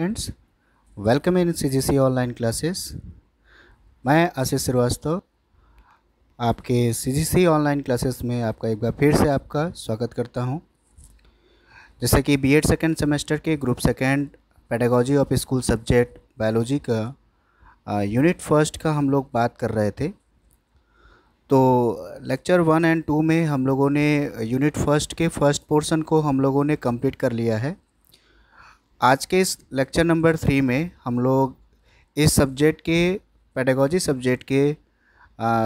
friends welcome in C online classes मैं आशीष श्रीवास्तव आपके सी online classes में आपका एक बार फिर से आपका स्वागत करता हूं जैसे कि बीएड सेकेंड सेमेस्टर के group second pedagogy of school subject biology का यूनिट फर्स्ट का हम लोग बात कर रहे थे तो लेक्चर वन एंड टू में हम लोगों ने यूनिट फर्स्ट के फर्स्ट पोर्सन को हम लोगों ने कम्प्लीट कर लिया है आज के इस लेक्चर नंबर थ्री में हम लोग इस सब्जेक्ट के पेडागोजी सब्जेक्ट के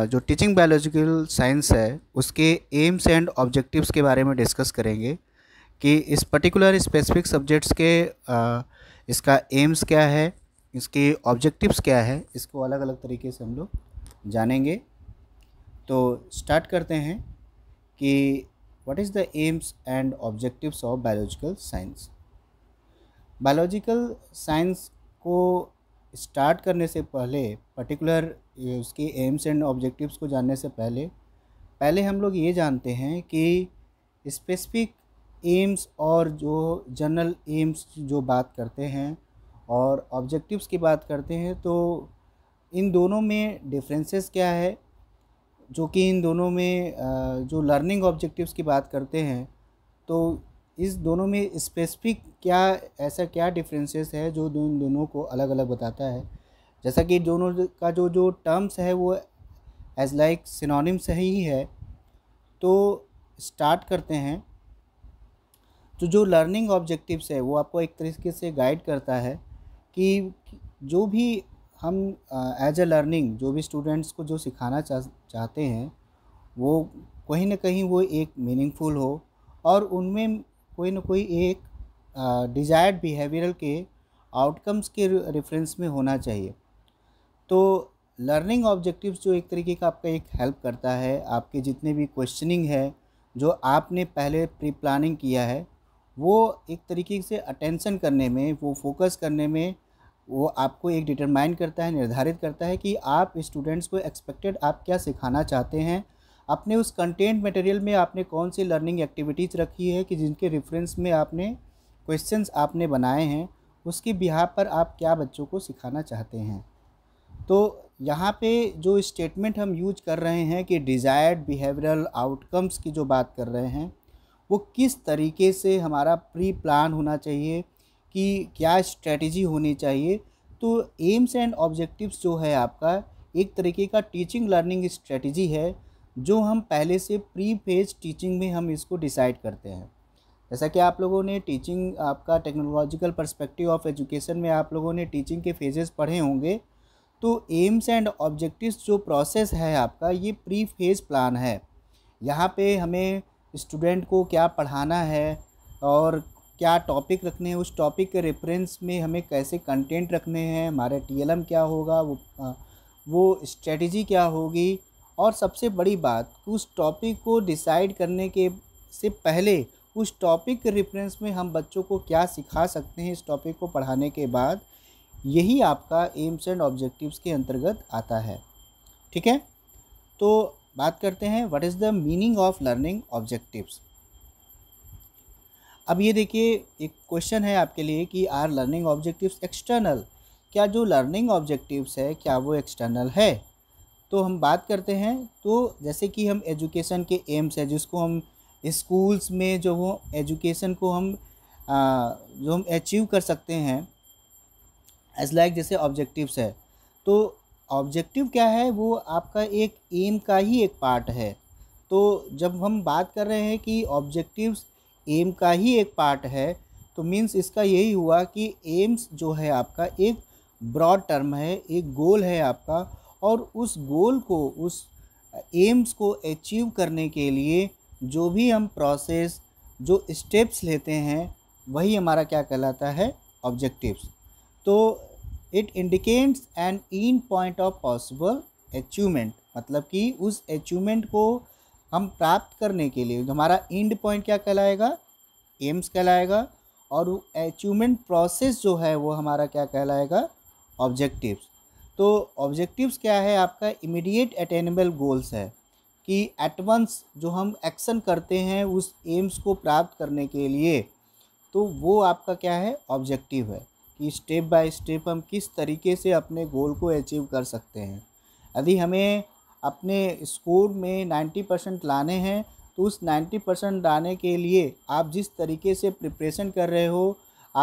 जो टीचिंग बायोलॉजिकल साइंस है उसके एम्स एंड ऑब्जेक्टिव्स के बारे में डिस्कस करेंगे कि इस पर्टिकुलर स्पेसिफिक सब्जेक्ट्स के इसका एम्स क्या है इसके ऑब्जेक्टिव्स क्या है इसको अलग अलग तरीके से हम लोग जानेंगे तो स्टार्ट करते हैं कि what is the aims and objectives of biological science biological science को स्टार्ट करने से पहले पर्टिकुलर उसके एम्स एंड ऑब्जेक्टिव्स को जानने से पहले पहले हम लोग ये जानते हैं कि स्पेसिफिक एम्स और जो जनरल एम्स जो बात करते हैं और ऑब्जेक्टिव्स की बात करते हैं तो इन दोनों में डिफरेंसेस क्या है जो कि इन दोनों में जो लर्निंग ऑब्जेक्टिव्स की बात करते हैं तो इस दोनों में स्पेसिफिक क्या ऐसा क्या डिफरेंसेस है जो दोन दोनों को अलग अलग बताता है जैसा कि दोनों का जो जो टर्म्स है वो एज लाइक सिनोनिम्स ही है तो स्टार्ट करते हैं तो जो लर्निंग ऑब्जेक्टिव्स है वो आपको एक तरीके से गाइड करता है कि जो भी हम एज अ लर्निंग जो भी स्टूडेंट्स को जो सिखाना चाह चाहते हैं वो कहीं ना कहीं वो एक मीनिंगफुल हो और उनमें कोई ना कोई एक डिज़ायर्ड बिहेवियरल के आउटकम्स के रेफरेंस में होना चाहिए तो लर्निंग ऑब्जेक्टिव्स जो एक तरीके का आपका एक हेल्प करता है आपके जितने भी क्वेश्चनिंग है जो आपने पहले प्री प्लानिंग किया है वो एक तरीके से अटेंशन करने में वो फोकस करने में वो आपको एक डिटरमाइन करता है निर्धारित करता है कि आप स्टूडेंट्स को एक्सपेक्टेड आप क्या सिखाना चाहते हैं अपने उस कंटेंट मटेरियल में आपने कौन सी लर्निंग एक्टिविटीज़ रखी है कि जिनके रेफरेंस में आपने क्वेश्चंस आपने बनाए हैं उसके बिहार पर आप क्या बच्चों को सिखाना चाहते हैं तो यहाँ पे जो स्टेटमेंट हम यूज कर रहे हैं कि डिज़ायर्ड बिहेवियरल आउटकम्स की जो बात कर रहे हैं वो किस तरीके से हमारा प्री प्लान होना चाहिए कि क्या स्ट्रेटजी होनी चाहिए तो एम्स एंड ऑब्जेक्टिव्स जो है आपका एक तरीके का टीचिंग लर्निंग स्ट्रेटजी है जो हम पहले से प्री फेज टीचिंग में हम इसको डिसाइड करते हैं जैसा कि आप लोगों ने टीचिंग आपका टेक्नोलॉजिकल पर्सपेक्टिव ऑफ एजुकेशन में आप लोगों ने टीचिंग के फेजेस पढ़े होंगे तो एम्स एंड ऑब्जेक्टिव्स जो प्रोसेस है आपका ये प्री फेज प्लान है यहाँ पे हमें स्टूडेंट को क्या पढ़ाना है और क्या टॉपिक रखने हैं उस टॉपिक के रेफरेंस में हमें कैसे कंटेंट रखने हैं हमारा टी क्या होगा वो वो स्ट्रेटजी क्या होगी और सबसे बड़ी बात उस टॉपिक को डिसाइड करने के से पहले उस टॉपिक के रेफरेंस में हम बच्चों को क्या सिखा सकते हैं इस टॉपिक को पढ़ाने के बाद यही आपका एम्स एंड ऑब्जेक्टिव्स के अंतर्गत आता है ठीक है तो बात करते हैं what is the meaning of learning objectives अब ये देखिए एक क्वेश्चन है आपके लिए कि आर लर्निंग ऑब्जेक्टिव्स एक्सटर्नल क्या जो लर्निंग ऑब्जेक्टिव्स है क्या वो एक्सटर्नल है तो हम बात करते हैं तो जैसे कि हम एजुकेशन के एम्स है जिसको हम स्कूल्स में जो वो एजुकेशन को हम आ, जो हम अचीव कर सकते हैं एज लाइक जैसे ऑब्जेक्टिव्स है तो ऑब्जेक्टिव क्या है वो आपका एक एम का ही एक पार्ट है तो जब हम बात कर रहे हैं कि ऑब्जेक्टिव्स एम का ही एक पार्ट है तो मीन्स इसका यही हुआ कि एम्स जो है आपका एक ब्रॉड टर्म है एक गोल है आपका और उस गोल को उस एम्स को अचीव करने के लिए जो भी हम प्रोसेस जो स्टेप्स लेते हैं वही हमारा क्या कहलाता है ऑब्जेक्टिव्स तो it indicates an end point of possible achievement मतलब कि उस अचीवमेंट को हम प्राप्त करने के लिए हमारा इंड पॉइंट क्या कहलाएगा एम्स कहलाएगा और वो अचीवमेंट प्रोसेस जो है वो हमारा क्या कहलाएगा ऑब्जेक्टिव्स तो ऑब्जेक्टिव्स क्या है आपका इमीडिएट अटेनेबल गोल्स है कि एटवंस जो हम एक्शन करते हैं उस एम्स को प्राप्त करने के लिए तो वो आपका क्या है ऑब्जेक्टिव है कि स्टेप बाय स्टेप हम किस तरीके से अपने गोल को अचीव कर सकते हैं यदि हमें अपने स्कोर में नाइन्टी परसेंट लाने हैं तो उस नाइन्टी परसेंट लाने के लिए आप जिस तरीके से प्रिपरेशन कर रहे हो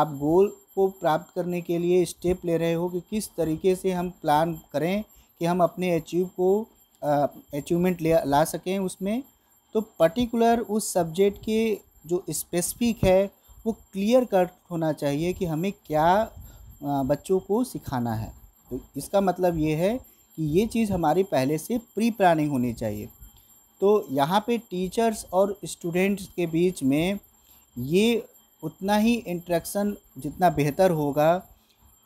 आप गोल को प्राप्त करने के लिए स्टेप ले रहे हो कि किस तरीके से हम प्लान करें कि हम अपने अचीव को अचीवमेंट ले ला सकें उसमें तो पर्टिकुलर उस सब्जेक्ट के जो स्पेसिफिक है वो क्लियर कट होना चाहिए कि हमें क्या बच्चों को सिखाना है तो इसका मतलब ये है कि ये चीज़ हमारी पहले से प्री प्लानिंग होनी चाहिए तो यहाँ पे टीचर्स और स्टूडेंट्स के बीच में ये उतना ही इंट्रैक्शन जितना बेहतर होगा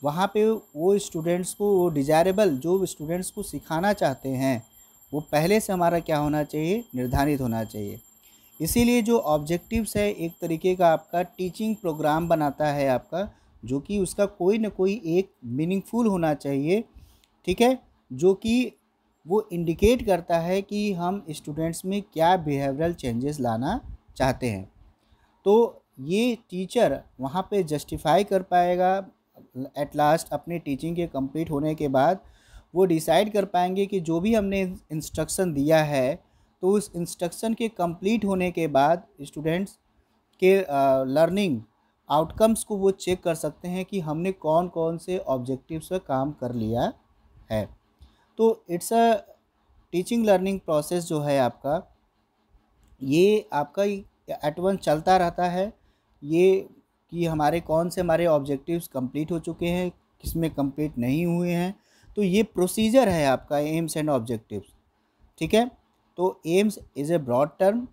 वहाँ पे वो स्टूडेंट्स को वो डिज़ायरेबल जो स्टूडेंट्स को सिखाना चाहते हैं वो पहले से हमारा क्या होना चाहिए निर्धारित होना चाहिए इसीलिए जो ऑब्जेक्टिव्स है एक तरीके का आपका टीचिंग प्रोग्राम बनाता है आपका जो कि उसका कोई ना कोई एक मीनिंगफुल होना चाहिए ठीक है जो कि वो इंडिकेट करता है कि हम स्टूडेंट्स में क्या बिहेवियरल चेंजेस लाना चाहते हैं तो ये टीचर वहाँ पे जस्टिफाई कर पाएगा एट लास्ट अपने टीचिंग के कंप्लीट होने के बाद वो डिसाइड कर पाएंगे कि जो भी हमने इंस्ट्रक्शन दिया है तो उस इंस्ट्रक्शन के कंप्लीट होने के बाद स्टूडेंट्स के लर्निंग आउटकम्स को वो चेक कर सकते हैं कि हमने कौन कौन से ऑब्जेक्टिव्स पर काम कर लिया है तो it's a teaching learning process जो है आपका ये आपका एटवन चलता रहता है ये कि हमारे कौन से हमारे ऑब्जेक्टिव्स कंप्लीट हो चुके हैं किस में कंप्लीट नहीं हुए हैं तो ये प्रोसीजर है आपका एम्स एंड ऑब्जेक्टिव्स ठीक है तो aims is a broad term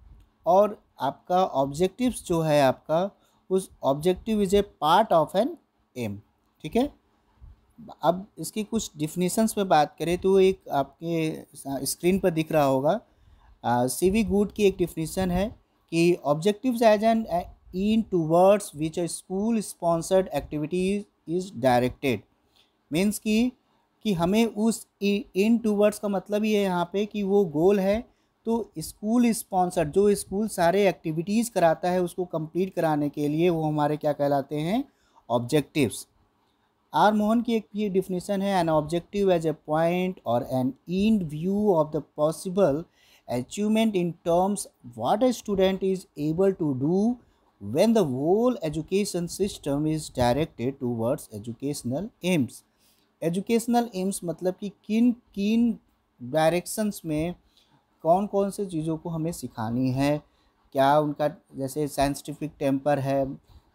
और आपका ऑब्जेक्टिव्स जो है आपका उस objective is a part of an aim ठीक है अब इसकी कुछ डिफिनीसन्स पे बात करें तो एक आपके स्क्रीन पर दिख रहा होगा सी वी गुड की एक डिफिनीसन है कि objectives as an in towards which a school sponsored activities is directed means की कि हमें उस इन टूवर्ड्स का मतलब ये है यहाँ पे कि वो गोल है तो स्कूल स्पॉन्सर जो स्कूल सारे एक्टिविटीज़ कराता है उसको कंप्लीट कराने के लिए वो हमारे क्या कहलाते हैं ऑब्जेक्टिव्स आर मोहन की एक ये डिफिनीसन है an objective as a point और an in view of the possible achievement in terms what a student is able to do when the whole education system is directed towards educational aims educational aims मतलब कि किन किन directions में कौन कौन से चीज़ों को हमें सिखानी है क्या उनका जैसे साइंसटिफिक टेम्पर है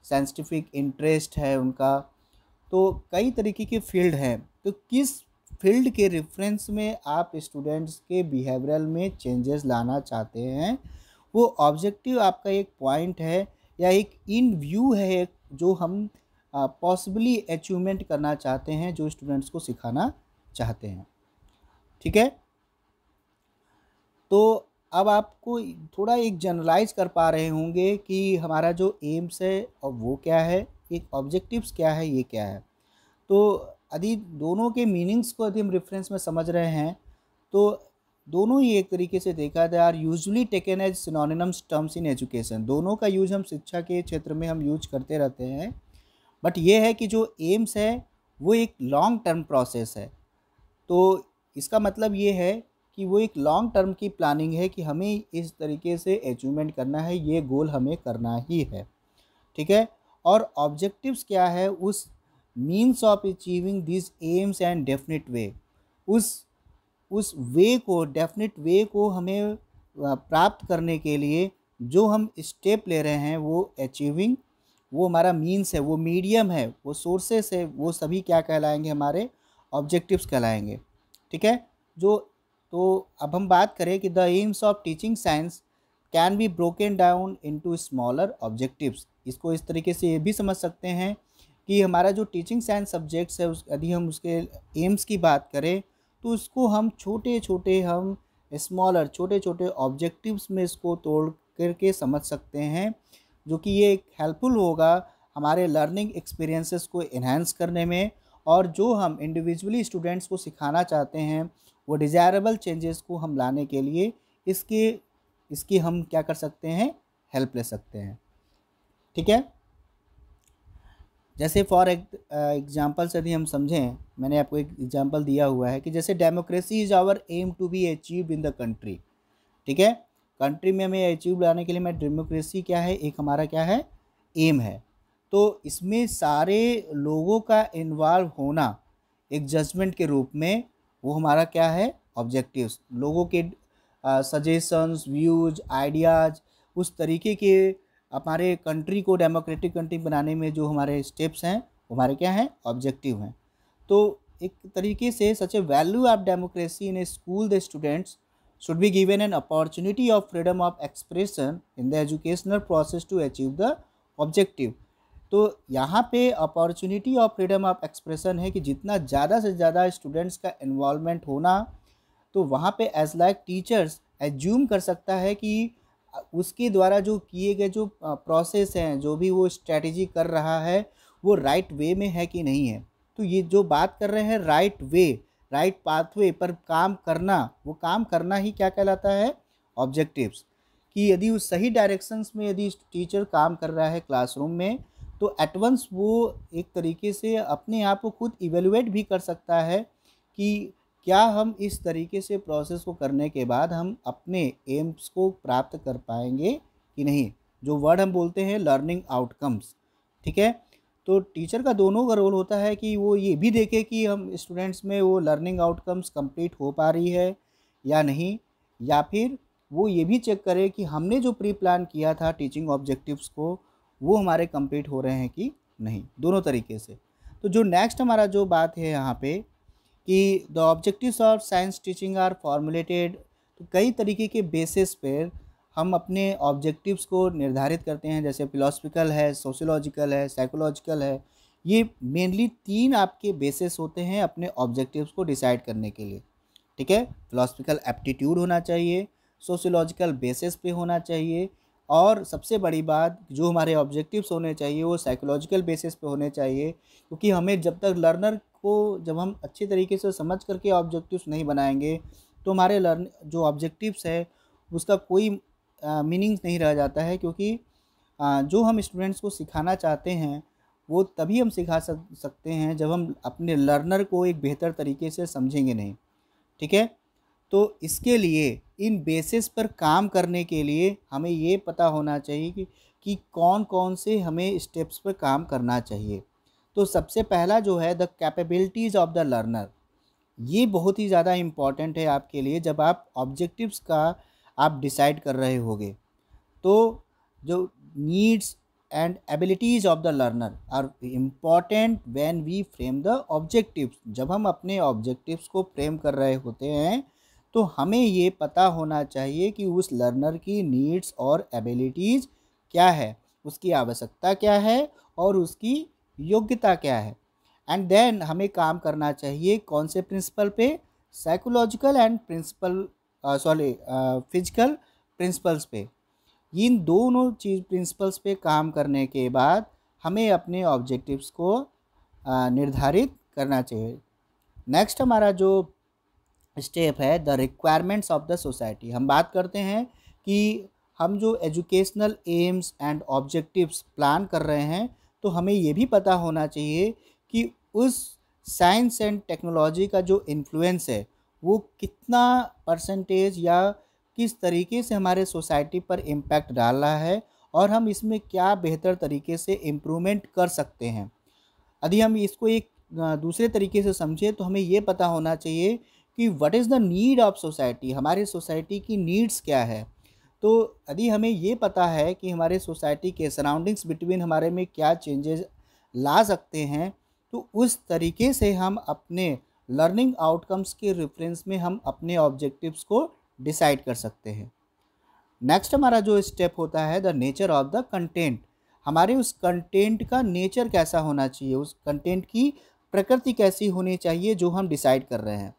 साइंसटिफिक इंटरेस्ट है उनका तो कई तरीके के फील्ड हैं तो किस फील्ड के रेफरेंस में आप स्टूडेंट्स के बिहेवियरल में चेंजेस लाना चाहते हैं वो ऑब्जेक्टिव आपका एक पॉइंट है या एक इन व्यू है जो हम पॉसिबली अचीवमेंट करना चाहते हैं जो स्टूडेंट्स को सिखाना चाहते हैं ठीक है तो अब आपको थोड़ा एक जनरलाइज कर पा रहे होंगे कि हमारा जो एम्स है और वो क्या है एक ऑब्जेक्टिव्स क्या है ये क्या है तो यदि दोनों के मीनिंग्स को यदि हम रेफरेंस में समझ रहे हैं तो दोनों ही एक तरीके से देखा जाए are usually taken as synonyms terms in education दोनों का यूज हम शिक्षा के क्षेत्र में हम यूज करते रहते हैं बट ये है कि जो एम्स है वो एक लॉन्ग टर्म प्रोसेस है तो इसका मतलब ये है कि वो एक लॉन्ग टर्म की प्लानिंग है कि हमें इस तरीके से अचीवमेंट करना है ये गोल हमें करना ही है ठीक है और ऑब्जेक्टिव्स क्या है उस means of achieving this aims and definite way उस उस वे को डेफिनेट वे को हमें प्राप्त करने के लिए जो हम स्टेप ले रहे हैं वो अचीविंग वो हमारा मीन्स है वो मीडियम है वो सोर्सेस है वो सभी क्या कहलाएंगे हमारे ऑब्जेक्टिव्स कहलाएंगे ठीक है जो तो अब हम बात करें कि the aims of teaching science can be broken down into smaller objectives इसको इस तरीके से ये भी समझ सकते हैं कि हमारा जो टीचिंग साइंस सब्जेक्ट्स है उस यदि हम उसके एम्स की बात करें तो इसको हम छोटे छोटे हम स्मॉलर छोटे छोटे ऑब्जेक्टिव्स में इसको तोड़ करके समझ सकते हैं जो कि ये एक हेल्पफुल होगा हमारे लर्निंग एक्सपीरियंसेस को इन्हेंस करने में और जो हम इंडिविजुअली स्टूडेंट्स को सिखाना चाहते हैं वो डिज़ायरेबल चेंजेस को हम लाने के लिए इसके इसकी हम क्या कर सकते हैं हेल्प ले सकते हैं ठीक है जैसे फॉर एग्जाम्पल्स यदि हम समझें मैंने आपको एक एग्जाम्पल दिया हुआ है कि जैसे democracy is our aim to be achieve in the country ठीक है कंट्री में हमें अचीव लाने के लिए मैं डेमोक्रेसी क्या है एक हमारा क्या है एम है तो इसमें सारे लोगों का इन्वॉल्व होना एक जजमेंट के रूप में वो हमारा क्या है ऑब्जेक्टिव्स लोगों के सजेशंस व्यूज आइडियाज़ उस तरीके के हमारे कंट्री को डेमोक्रेटिक कंट्री बनाने में जो हमारे स्टेप्स हैं हमारे क्या हैं ऑब्जेक्टिव हैं तो एक तरीके से such a value of democracy in a school the students should be given an opportunity of freedom of expression in the educational process to achieve the objective तो यहाँ पे opportunity of freedom of expression है कि जितना ज़्यादा से ज़्यादा students का इन्वॉलमेंट होना तो वहाँ पे एज लाइक टीचर्स एज्यूम कर सकता है कि उसके द्वारा जो किए गए जो प्रोसेस हैं जो भी वो स्ट्रैटेजी कर रहा है वो राइट वे में है कि नहीं है तो ये जो बात कर रहे हैं राइट वे राइट पाथवे पर काम करना वो काम करना ही क्या कहलाता है ऑब्जेक्टिव्स कि यदि उस सही डायरेक्शंस में यदि टीचर काम कर रहा है क्लासरूम में तो एटवंस वो एक तरीके से अपने आप को खुद इवेलुएट भी कर सकता है कि क्या हम इस तरीके से प्रोसेस को करने के बाद हम अपने एम्स को प्राप्त कर पाएंगे कि नहीं जो वर्ड हम बोलते हैं लर्निंग आउटकम्स ठीक है तो टीचर का दोनों का रोल होता है कि वो ये भी देखे कि हम स्टूडेंट्स में वो लर्निंग आउटकम्स कंप्लीट हो पा रही है या नहीं या फिर वो ये भी चेक करे कि हमने जो प्री प्लान किया था टीचिंग ऑब्जेक्टिव्स को वो हमारे कंप्लीट हो रहे हैं कि नहीं दोनों तरीके से तो जो नेक्स्ट हमारा जो बात है यहाँ पे कि the objectives of science teaching are formulated तो कई तरीके के बेसिस पर हम अपने ऑब्जेक्टिव्स को निर्धारित करते हैं जैसे फिलोसफिकल है सोशोलॉजिकल है साइकोलॉजिकल है ये मेनली तीन आपके बेसिस होते हैं अपने ऑब्जेक्टिव्स को डिसाइड करने के लिए ठीक है फिलोसफिकल एप्टीट्यूड होना चाहिए सोशोलॉजिकल बेसिस पे होना चाहिए और सबसे बड़ी बात जो हमारे ऑब्जेक्टिव्स होने चाहिए वो साइकोलॉजिकल बेसिस पे होने चाहिए क्योंकि हमें जब तक लर्नर को जब हम अच्छे तरीके से समझ करके ऑब्जेक्टिव्स नहीं बनाएंगे तो हमारे लर्न जो ऑब्जेक्टिव्स है उसका कोई मीनिंग्स नहीं रह जाता है क्योंकि आ, जो हम स्टूडेंट्स को सिखाना चाहते हैं वो तभी हम सिखा सक, सकते हैं जब हम अपने लर्नर को एक बेहतर तरीके से समझेंगे नहीं ठीक है तो इसके लिए इन बेसिस पर काम करने के लिए हमें ये पता होना चाहिए कि, कि कौन कौन से हमें स्टेप्स पर काम करना चाहिए तो सबसे पहला जो है the capabilities of the learner ये बहुत ही ज़्यादा इम्पॉर्टेंट है आपके लिए जब आप ऑब्जेक्टिव्स का आप डिसाइड कर रहे होगे तो जो needs and abilities of the learner are important when we frame the objectives जब हम अपने ऑब्जेक्टिव्स को फ्रेम कर रहे होते हैं तो हमें ये पता होना चाहिए कि उस लर्नर की नीड्स और एबिलिटीज़ क्या है उसकी आवश्यकता क्या है और उसकी योग्यता क्या है एंड देन हमें काम करना चाहिए कौन से प्रिंसिपल पे psychological and principle sorry physical principles पे इन दोनों चीज प्रिंसिपल्स पे काम करने के बाद हमें अपने ऑब्जेक्टिव्स को uh, निर्धारित करना चाहिए नेक्स्ट हमारा जो स्टेप है the requirements of the society हम बात करते हैं कि हम जो educational aims and objectives plan कर रहे हैं तो हमें ये भी पता होना चाहिए कि उस साइंस एंड टेक्नोलॉजी का जो इन्फ्लुएंस है वो कितना परसेंटेज या किस तरीके से हमारे सोसाइटी पर इम्पैक्ट डाल रहा है और हम इसमें क्या बेहतर तरीके से इम्प्रूवमेंट कर सकते हैं यदि हम इसको एक दूसरे तरीके से समझें तो हमें ये पता होना चाहिए कि what is the need of society हमारे सोसाइटी की नीड्स क्या है तो यदि हमें ये पता है कि हमारे सोसाइटी के सराउंडिंग्स बिटवीन हमारे में क्या चेंजेस ला सकते हैं तो उस तरीके से हम अपने लर्निंग आउटकम्स के रेफरेंस में हम अपने ऑब्जेक्टिव्स को डिसाइड कर सकते हैं नेक्स्ट हमारा जो स्टेप होता है the nature of the content हमारे उस कंटेंट का नेचर कैसा होना चाहिए उस कंटेंट की प्रकृति कैसी होनी चाहिए जो हम डिसाइड कर रहे हैं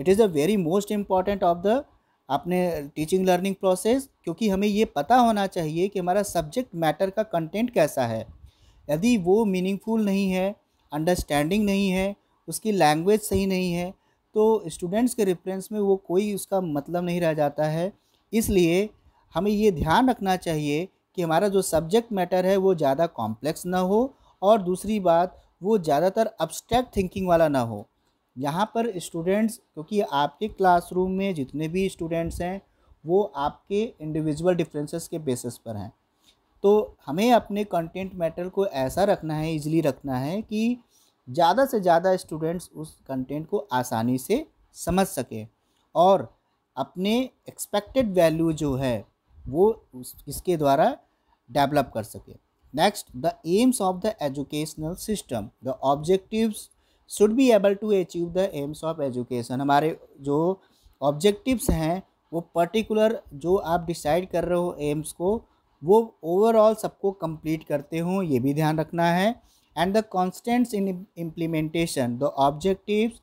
it is the very most important of the अपने टीचिंग लर्निंग प्रोसेस क्योंकि हमें ये पता होना चाहिए कि हमारा सब्जेक्ट मैटर का कंटेंट कैसा है यदि वो मीनिंगफुल नहीं है अंडरस्टैंडिंग नहीं है उसकी लैंग्वेज सही नहीं है तो स्टूडेंट्स के रेफरेंस में वो कोई उसका मतलब नहीं रह जाता है इसलिए हमें ये ध्यान रखना चाहिए कि हमारा जो सब्जेक्ट मैटर है वो ज़्यादा कॉम्प्लेक्स ना हो और दूसरी बात वो ज़्यादातर अब्स्ट्रैक्ट थिंकिंग वाला ना हो यहाँ पर स्टूडेंट्स क्योंकि आपके क्लासरूम में जितने भी स्टूडेंट्स हैं वो आपके इंडिविजुअल डिफरेंसेस के बेसिस पर हैं तो हमें अपने कंटेंट मैटर को ऐसा रखना है इजीली रखना है कि ज़्यादा से ज़्यादा स्टूडेंट्स उस कंटेंट को आसानी से समझ सकें और अपने एक्सपेक्टेड वैल्यू जो है वो इसके द्वारा डेवलप कर सके next the aims of the educational system the objectives should be able to achieve the aims of education हमारे जो ऑब्जेक्टिव्स हैं वो पर्टिकुलर जो आप डिसाइड कर रहे हो एम्स को वो ओवरऑल सबको कंप्लीट करते हों ये भी ध्यान रखना है and the constants in implementation the objectives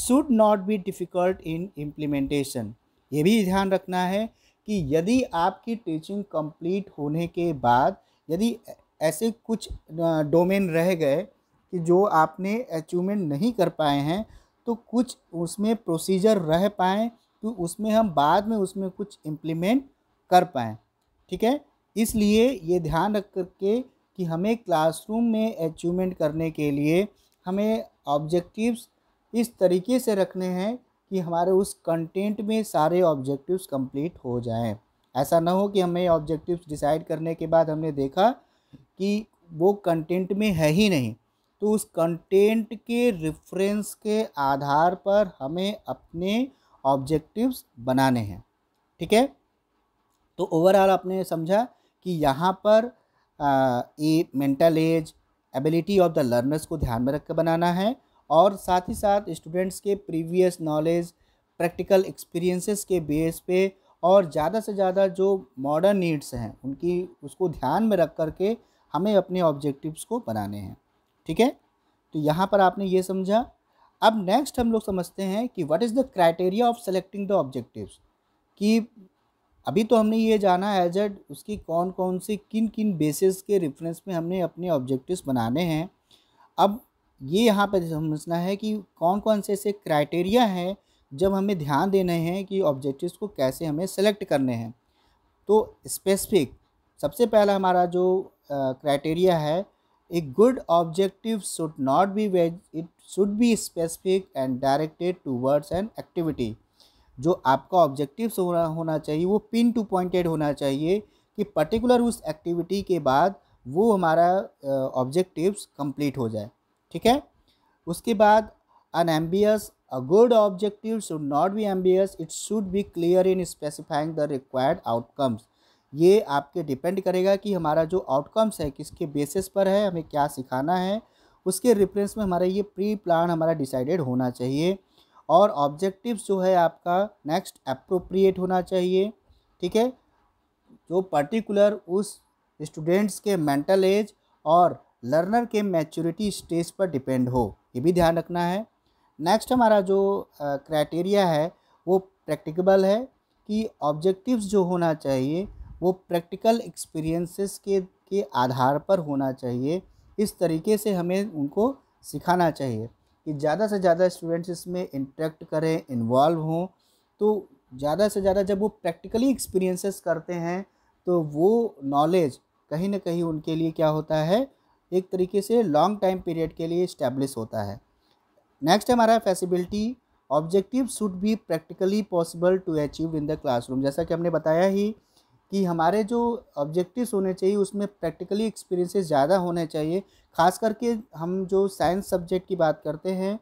should not be difficult in implementation ये भी ध्यान रखना है कि यदि आपकी टीचिंग कंप्लीट होने के बाद यदि ऐसे कुछ डोमेन रह गए कि जो आपने अचीवमेंट नहीं कर पाए हैं तो कुछ उसमें प्रोसीजर रह पाएँ तो उसमें हम बाद में उसमें कुछ इम्प्लीमेंट कर पाएँ ठीक है इसलिए ये ध्यान रख कर के कि हमें क्लासरूम में अचीवमेंट करने के लिए हमें ऑब्जेक्टिव्स इस तरीके से रखने हैं कि हमारे उस कंटेंट में सारे ऑब्जेक्टिव्स कंप्लीट हो जाएं ऐसा ना हो कि हमें ऑब्जेक्टिव्स डिसाइड करने के बाद हमने देखा कि वो कंटेंट में है ही नहीं तो उस कंटेंट के रेफरेंस के आधार पर हमें अपने ऑब्जेक्टिव्स बनाने हैं ठीक है तो ओवरऑल आपने समझा कि यहाँ पर ये mental age ability of the learners को ध्यान में रख कर बनाना है और साथ ही साथ स्टूडेंट्स के प्रीवियस नॉलेज प्रैक्टिकल एक्सपीरियंसेस के बेस पे और ज़्यादा से ज़्यादा जो मॉडर्न नीड्स हैं उनकी उसको ध्यान में रख कर के हमें अपने ऑब्जेक्टिव्स को बनाने हैं ठीक है तो यहाँ पर आपने ये समझा अब नेक्स्ट हम लोग समझते हैं कि what is the criteria of selecting the objectives कि अभी तो हमने ये जाना एज एजड उसकी कौन कौन से किन किन बेसिस के रेफरेंस में हमने अपने ऑब्जेक्टिव्स बनाने हैं अब ये यहाँ पर समझना है कि कौन कौन से ऐसे क्राइटेरिया हैं जब हमें ध्यान देने हैं कि ऑब्जेक्टिव्स को कैसे हमें सेलेक्ट करने हैं तो स्पेसिफिक सबसे पहला हमारा जो क्राइटेरिया है a good objective should not be vague it should be specific and directed towards and activity जो आपका ऑब्जेक्टिव होना होना चाहिए वो पिन टू पॉइंटेड होना चाहिए कि पर्टिकुलर उस एक्टिविटी के बाद वो हमारा ऑब्जेक्टिव्स कंप्लीट हो जाए ठीक है उसके बाद unambiguous a good objective should not be ambiguous it should be clear in specifying the required outcomes ये आपके डिपेंड करेगा कि हमारा जो आउटकम्स है किसके बेसिस पर है हमें क्या सिखाना है उसके रेफरेंस में हमारा ये प्री प्लान हमारा डिसाइडेड होना चाहिए और ऑब्जेक्टिव्स जो है आपका नेक्स्ट अप्रोप्रिएट होना चाहिए ठीक है जो पर्टिकुलर उस स्टूडेंट्स के मेंटल एज और लर्नर के मैच्योरिटी स्टेज पर डिपेंड हो ये भी ध्यान रखना है नेक्स्ट हमारा जो क्राइटेरिया है वो प्रैक्टिकेबल है कि ऑब्जेक्टिव्स जो होना चाहिए वो प्रैक्टिकल एक्सपीरियंसेस के के आधार पर होना चाहिए इस तरीके से हमें उनको सिखाना चाहिए कि ज़्यादा से ज़्यादा स्टूडेंट्स इसमें इंट्रैक्ट करें इन्वॉल्व हों तो ज़्यादा से ज़्यादा जब वो प्रैक्टिकली एक्सपीरियंसेस करते हैं तो वो नॉलेज कहीं ना कहीं उनके लिए क्या होता है एक तरीके से लॉन्ग टाइम पीरियड के लिए इस्टेब्लिश होता है नेक्स्ट हमारा feasibility objective should be practically possible to achieve in the classroom जैसा कि हमने बताया ही कि हमारे जो ऑब्जेक्टिव्स होने चाहिए उसमें प्रैक्टिकली एक्सपीरियंसेस ज़्यादा होने चाहिए खास करके हम जो साइंस सब्जेक्ट की बात करते हैं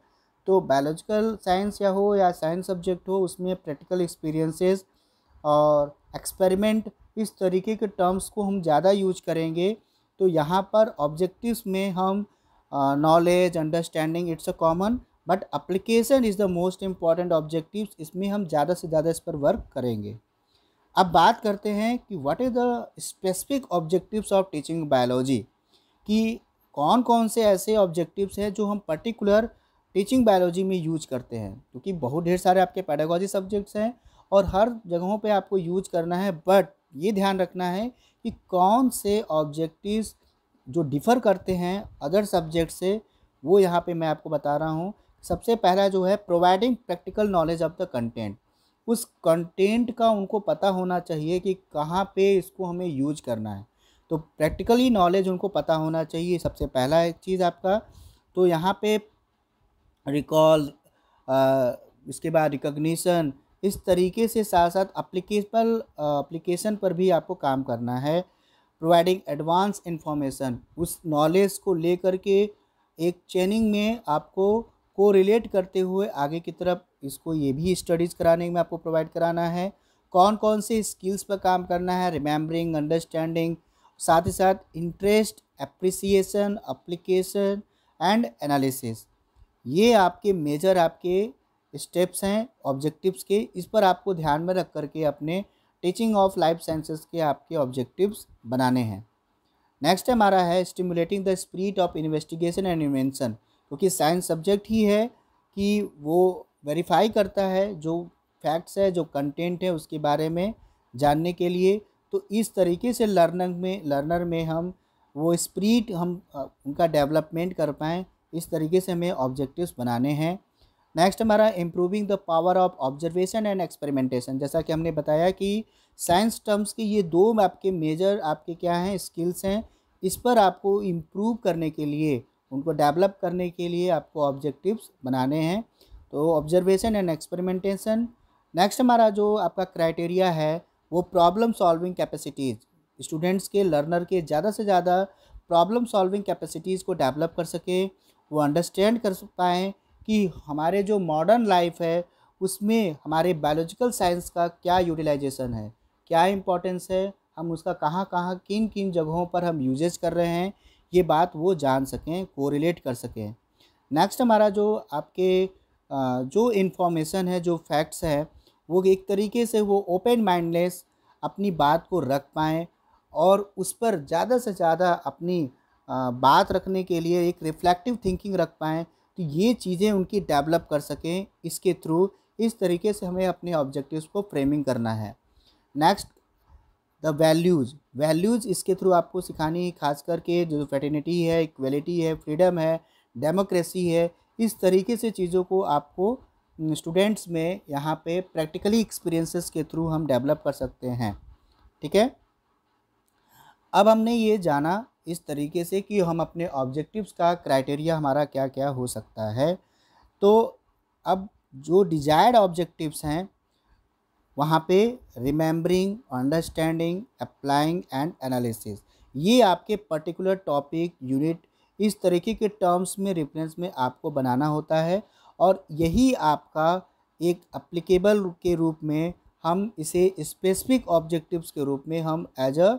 तो बायोलॉजिकल साइंस या हो या साइंस सब्जेक्ट हो उसमें प्रैक्टिकल एक्सपीरियंसेस और एक्सपेरिमेंट इस तरीके के टर्म्स को हम ज़्यादा यूज करेंगे तो यहाँ पर ऑब्जेक्टिव्स में हम knowledge understanding it's a common but application is the most important objective इसमें हम ज़्यादा से ज़्यादा इस पर वर्क करेंगे अब बात करते हैं कि what is the specific objectives of teaching biology कि कौन कौन से ऐसे ऑब्जेक्टिव्स हैं जो हम पर्टिकुलर टीचिंग बायोलॉजी में यूज करते हैं क्योंकि बहुत ढेर सारे आपके पैडागोजी सब्जेक्ट्स हैं और हर जगहों पे आपको यूज करना है बट ये ध्यान रखना है कि कौन से ऑब्जेक्टिव्स जो डिफ़र करते हैं अदर सब्जेक्ट से वो यहाँ पे मैं आपको बता रहा हूँ सबसे पहला जो है providing practical knowledge of the content उस कंटेंट का उनको पता होना चाहिए कि कहाँ पे इसको हमें यूज करना है तो प्रैक्टिकली नॉलेज उनको पता होना चाहिए सबसे पहला एक चीज़ आपका तो यहाँ पे रिकॉल इसके बाद रिकॉग्निशन इस तरीके से साथ साथ अप्लीकेबल अप्लीकेशन पर भी आपको काम करना है प्रोवाइडिंग एडवांस इन्फॉर्मेशन उस नॉलेज को लेकर के एक ट्रेनिंग में आपको को रिलेट करते हुए आगे की तरफ इसको ये भी स्टडीज़ कराने में आपको प्रोवाइड कराना है कौन कौन से स्किल्स पर काम करना है रिमेम्बरिंग अंडरस्टैंडिंग साथ ही साथ interest appreciation application and analysis ये आपके मेजर आपके स्टेप्स हैं ऑब्जेक्टिव्स के इस पर आपको ध्यान में रख करके अपने टीचिंग ऑफ लाइफ साइंसेस के आपके ऑब्जेक्टिव्स बनाने हैं नेक्स्ट हमारा है stimulating the spirit of investigation and invention क्योंकि साइंस सब्जेक्ट ही है कि वो वेरीफाई करता है जो फैक्ट्स है जो कंटेंट है उसके बारे में जानने के लिए तो इस तरीके से लर्नर में लर्नर में हम वो स्प्रीट हम उनका डेवलपमेंट कर पाएँ इस तरीके से हमें ऑब्जेक्टिव्स बनाने हैं नेक्स्ट हमारा improving the power of observation and experimentation जैसा कि हमने बताया कि साइंस टर्म्स के ये दो आपके मेजर आपके क्या हैं स्किल्स हैं इस पर आपको इम्प्रूव करने के लिए उनको डेवलप करने के लिए आपको ऑब्जेक्टिव्स बनाने हैं तो ऑब्जर्वेशन एंड एक्सपेरिमेंटेशन नेक्स्ट हमारा जो आपका क्राइटेरिया है वो प्रॉब्लम सॉल्विंग कैपेसिटीज़ स्टूडेंट्स के लर्नर के ज़्यादा से ज़्यादा प्रॉब्लम सॉल्विंग कैपेसिटीज़ को डेवलप कर सके वो अंडरस्टैंड कर पाएँ कि हमारे जो मॉडर्न लाइफ है उसमें हमारे बायोलॉजिकल साइंस का क्या यूटिलाइजेशन है क्या इम्पोर्टेंस है हम उसका कहाँ कहाँ किन किन जगहों पर हम यूजेज कर रहे हैं ये बात वो जान सकें कोरिलेट कर सकें नेक्स्ट हमारा जो आपके जो इन्फॉर्मेशन है जो फैक्ट्स है वो एक तरीके से वो ओपन माइंडलेस अपनी बात को रख पाएँ और उस पर ज़्यादा से ज़्यादा अपनी बात रखने के लिए एक रिफ्लेक्टिव थिंकिंग रख पाएँ तो ये चीज़ें उनकी डेवलप कर सकें इसके थ्रू इस तरीके से हमें अपने ऑब्जेक्टिव्स को फ्रेमिंग करना है नेक्स्ट द वैल्यूज़ वैल्यूज़ इसके थ्रू आपको सिखानी खास करके जो फेटर्निटी है इक्वलिटी है फ्रीडम है डेमोक्रेसी है इस तरीके से चीज़ों को आपको स्टूडेंट्स में यहाँ पे प्रैक्टिकली एक्सपीरियंसेस के थ्रू हम डेवलप कर सकते हैं ठीक है अब हमने ये जाना इस तरीके से कि हम अपने ऑब्जेक्टिव्स का क्राइटेरिया हमारा क्या क्या हो सकता है तो अब जो डिजायर्ड ऑब्जेक्टिव्स हैं वहाँ पे remembering understanding applying and analysis ये आपके पर्टिकुलर टॉपिक यूनिट इस तरीके के टर्म्स में रेफरेंस में आपको बनाना होता है और यही आपका एक अप्लीकेबल के रूप में हम इसे स्पेसिफिक ऑब्जेक्टिव्स के रूप में हम एज अ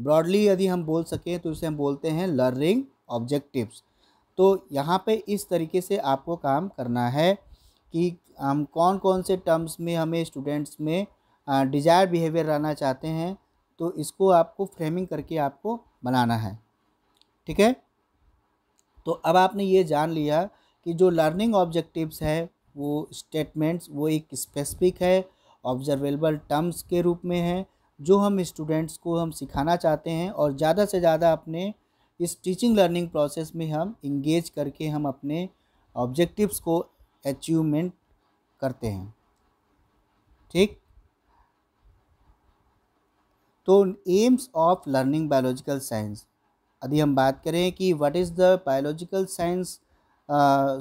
ब्रॉडली यदि हम बोल सकें तो इसे हम बोलते हैं लर्निंग ऑब्जेक्टिव्स तो यहाँ पे इस तरीके से आपको काम करना है कि हम कौन कौन से टर्म्स में हमें स्टूडेंट्स में डिज़ायर बिहेवियर रहना चाहते हैं तो इसको आपको फ्रेमिंग करके आपको बनाना है ठीक है तो अब आपने ये जान लिया कि जो लर्निंग ऑब्जेक्टिव्स है वो स्टेटमेंट्स वो एक स्पेसिफिक है ऑब्जर्वेबल टर्म्स के रूप में है जो हम स्टूडेंट्स को हम सिखाना चाहते हैं और ज़्यादा से ज़्यादा अपने इस टीचिंग लर्निंग प्रोसेस में हम इंगेज करके हम अपने ऑब्जेक्टिव्स को अचीवमेंट करते हैं ठीक तो aims of learning biological science यदि हम बात करें कि what is the biological science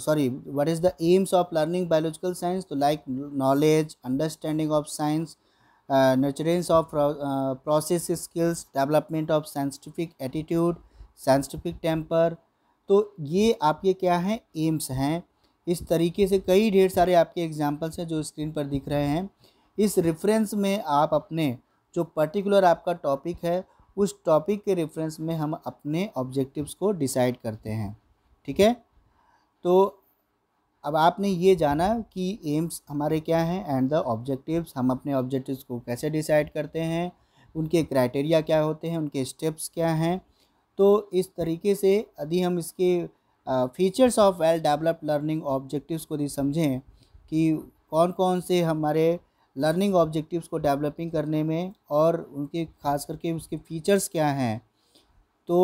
sorry what is the aims of learning biological science तो like knowledge understanding of science nurturance of process skills development of scientific attitude scientific temper तो ये आपके क्या हैं एम्स हैं इस तरीके से कई ढेर सारे आपके एग्जाम्पल्स हैं जो स्क्रीन पर दिख रहे हैं इस रेफरेंस में आप अपने जो पर्टिकुलर आपका टॉपिक है उस टॉपिक के रेफरेंस में हम अपने ऑब्जेक्टिव्स को डिसाइड करते हैं ठीक है तो अब आपने ये जाना कि एम्स हमारे क्या हैं एंड द ऑब्जेक्टिव्स हम अपने ऑब्जेक्टिव्स को कैसे डिसाइड करते हैं उनके क्राइटेरिया क्या होते हैं उनके स्टेप्स क्या हैं तो इस तरीके से यदि हम इसके features of well developed learning objectives को भी समझें कि कौन कौन से हमारे लर्निंग ऑब्जेक्टिव्स को डेवलपिंग करने में और उनके खास करके उसके फीचर्स क्या हैं तो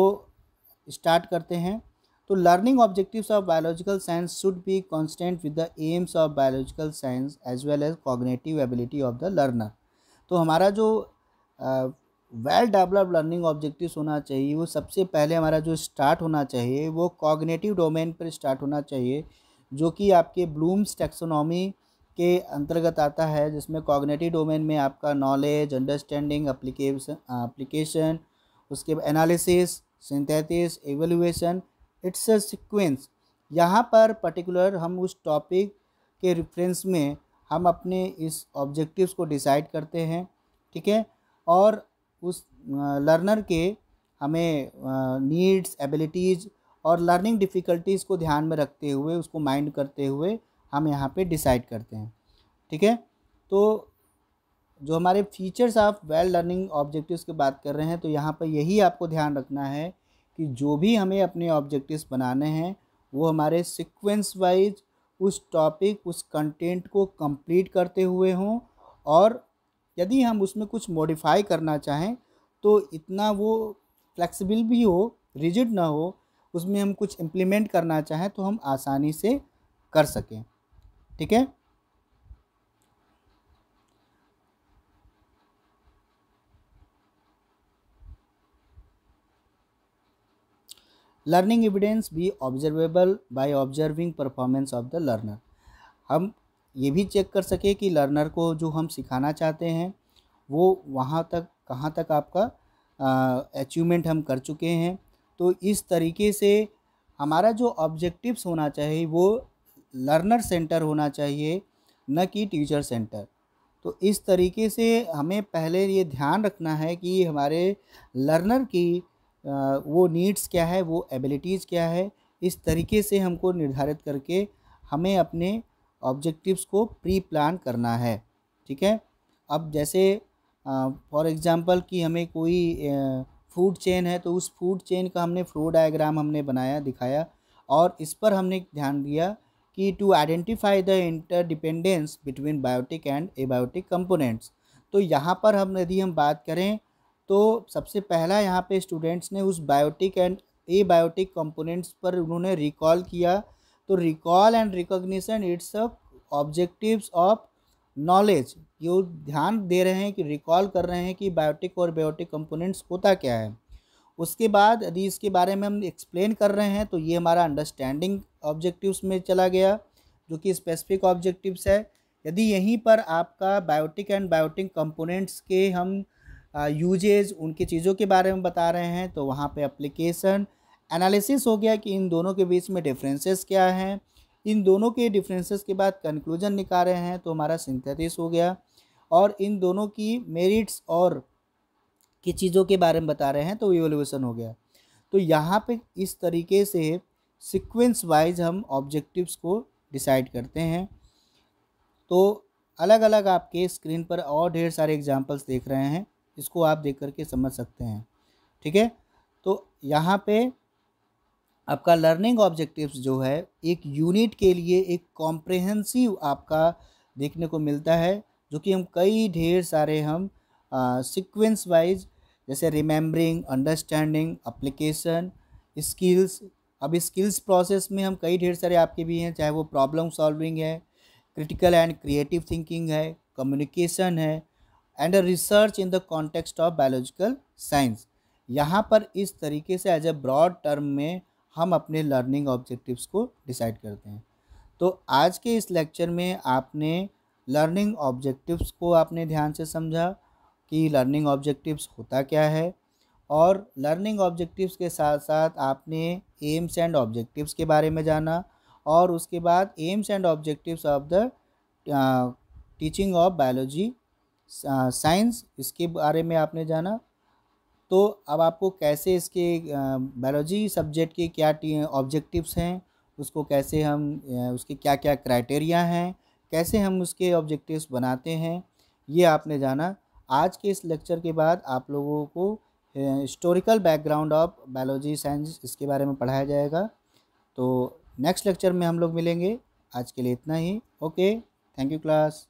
स्टार्ट करते हैं तो learning objectives of biological science should be constant with the aims of biological science as well as cognitive ability of the learner तो हमारा जो वेल डेवलप लर्निंग ऑब्जेक्टिव्स होना चाहिए वो सबसे पहले हमारा जो स्टार्ट होना चाहिए वो कॉग्नेटिव डोमेन पर स्टार्ट होना चाहिए जो कि आपके ब्लूम्स टेक्सोनॉमी के अंतर्गत आता है जिसमें कॉग्नेटिव डोमेन में आपका नॉलेज अंडरस्टैंडिंग अप्लीकेशन उसके analysis synthesis evaluation it's a sequence यहाँ पर पर्टिकुलर हम उस टॉपिक के रिफ्रेंस में हम अपने इस ऑब्जेक्टिव्स को डिसाइड करते हैं ठीक है और उस लर्नर के हमें नीड्स एबिलिटीज़ और लर्निंग डिफ़िकल्टीज़ को ध्यान में रखते हुए उसको माइंड करते हुए हम यहाँ पे डिसाइड करते हैं ठीक है तो जो हमारे features of well learning objectives की बात कर रहे हैं तो यहाँ पर यही आपको ध्यान रखना है कि जो भी हमें अपने ऑब्जेक्टिव्स बनाने हैं वो हमारे सिक्वेंस वाइज उस टॉपिक उस कंटेंट को कंप्लीट करते हुए हों और यदि हम उसमें कुछ मॉडिफाई करना चाहें तो इतना वो फ्लेक्सिबल भी हो रिजिड ना हो उसमें हम कुछ इम्प्लीमेंट करना चाहें तो हम आसानी से कर सकें ठीक है learning evidence be observable by observing performance of the learner हम ये भी चेक कर सके कि लर्नर को जो हम सिखाना चाहते हैं वो वहाँ तक कहाँ तक आपका अचीवमेंट हम कर चुके हैं तो इस तरीके से हमारा जो ऑब्जेक्टिव्स होना चाहिए वो लर्नर सेंटर होना चाहिए न कि टीचर सेंटर तो इस तरीके से हमें पहले ये ध्यान रखना है कि हमारे लर्नर की वो नीड्स क्या है वो एबिलिटीज़ क्या है इस तरीके से हमको निर्धारित करके हमें अपने ऑब्जेक्टिव्स को प्री प्लान करना है ठीक है अब जैसे फॉर एग्ज़ाम्पल कि हमें कोई फूड चेन है तो उस फूड चेन का हमने फ्लो डायग्राम हमने बनाया दिखाया और इस पर हमने ध्यान दिया कि to identify the interdependence between biotic and abiotic components तो यहाँ पर हम यदि हम बात करें तो सबसे पहला यहाँ पे स्टूडेंट्स ने उस बायोटिक एंड एबायोटिक कंपोनेंट्स पर उन्होंने रिकॉल किया तो recall and recognition it's objectives of knowledge ये ध्यान दे रहे हैं कि रिकॉल कर रहे हैं कि बायोटिक और बायोटिक कंपोनेंट्स होता क्या है उसके बाद यदि इसके बारे में हम एक्सप्लेन कर रहे हैं तो ये हमारा अंडरस्टैंडिंग ऑब्जेक्टिव्स में चला गया जो कि स्पेसिफिक ऑब्जेक्टिव्स है यदि यहीं पर आपका बायोटिक एंड बायोटिक कंपोनेंट्स के हम यूजेज उनके चीज़ों के बारे में बता रहे हैं तो वहाँ पे एप्लीकेशन एनालिसिस हो गया कि इन दोनों के बीच में डिफरेंसेस क्या हैं इन दोनों के डिफरेंसेस के बाद कंक्लूजन निकाले हैं तो हमारा सिंथेसिस हो गया और इन दोनों की मेरिट्स और की चीज़ों के बारे में बता रहे हैं तो इवोल्यूशन हो गया तो यहाँ पे इस तरीके से सिक्वेंस वाइज हम ऑब्जेक्टिव्स को डिसाइड करते हैं तो अलग अलग आपके स्क्रीन पर और ढेर सारे एग्जाम्पल्स देख रहे हैं इसको आप देख करके समझ सकते हैं ठीक है तो यहाँ पे आपका लर्निंग ऑब्जेक्टिव्स जो है एक यूनिट के लिए एक कॉम्प्रहेंसिव आपका देखने को मिलता है जो कि हम कई ढेर सारे हम सिक्वेंस वाइज जैसे रिमेम्बरिंग अंडरस्टैंडिंग अप्लीकेशन स्किल्स अब स्किल्स प्रोसेस में हम कई ढेर सारे आपके भी हैं चाहे वो प्रॉब्लम सॉल्विंग है क्रिटिकल एंड क्रिएटिव थिंकिंग है कम्युनिकेशन है and research in the context of biological science यहाँ पर इस तरीके से एज ए ब्रॉड टर्म में हम अपने लर्निंग ऑब्जेक्टिव्स को डिसाइड करते हैं तो आज के इस लेक्चर में आपने लर्निंग ऑब्जेक्टिव्स को आपने ध्यान से समझा कि लर्निंग ऑब्जेक्टिव्स होता क्या है और लर्निंग ऑब्जेक्टिव्स के साथ साथ आपने एम्स एंड ऑब्जेक्टिव्स के बारे में जाना और उसके बाद aims and objectives of the teaching of biology science इसके बारे में आपने जाना तो अब आपको कैसे इसके बायोलॉजी सब्जेक्ट के क्या ऑब्जेक्टिव्स हैं उसको कैसे हम उसके क्या क्या क्राइटेरिया हैं कैसे हम उसके ऑब्जेक्टिव्स बनाते हैं ये आपने जाना आज के इस लेक्चर के बाद आप लोगों को historical background of biology science इसके बारे में पढ़ाया जाएगा तो नेक्स्ट लेक्चर में हम लोग मिलेंगे आज के लिए इतना ही ओके थैंक यू क्लास